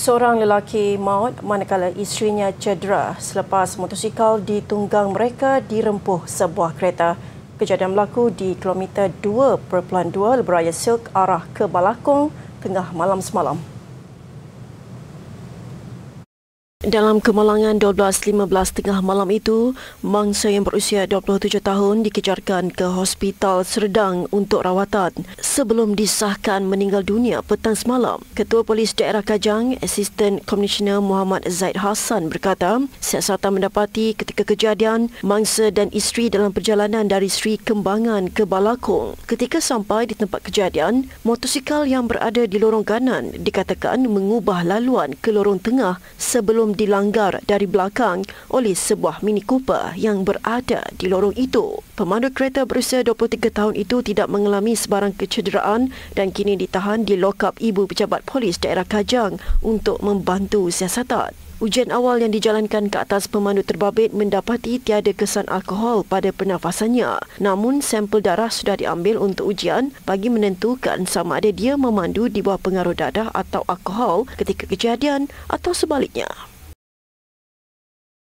Seorang lelaki maut manakala isterinya cedera selepas motosikal ditunggang mereka dirempuh sebuah kereta. Kejadian berlaku di kilometer 2.2 Lebraya Silk arah ke Balakong tengah malam semalam. Dalam kemalangan 12.15 tengah malam itu, mangsa yang berusia 27 tahun dikejarkan ke Hospital Serdang untuk rawatan sebelum disahkan meninggal dunia petang semalam. Ketua Polis Daerah Kajang, Assistant Komisioner Muhammad Zaid Hassan berkata, siasatan mendapati ketika kejadian, mangsa dan isteri dalam perjalanan dari Sri Kembangan ke Balakong. Ketika sampai di tempat kejadian, motosikal yang berada di lorong kanan dikatakan mengubah laluan ke lorong tengah sebelum sebelum dilanggar dari belakang oleh sebuah Mini Cooper yang berada di lorong itu. Pemandu kereta berusia 23 tahun itu tidak mengalami sebarang kecederaan dan kini ditahan di lokap ibu pejabat polis daerah Kajang untuk membantu siasatan. Ujian awal yang dijalankan ke atas pemandu terbabit mendapati tiada kesan alkohol pada pernafasannya. Namun, sampel darah sudah diambil untuk ujian bagi menentukan sama ada dia memandu di bawah pengaruh dadah atau alkohol ketika kejadian atau sebaliknya.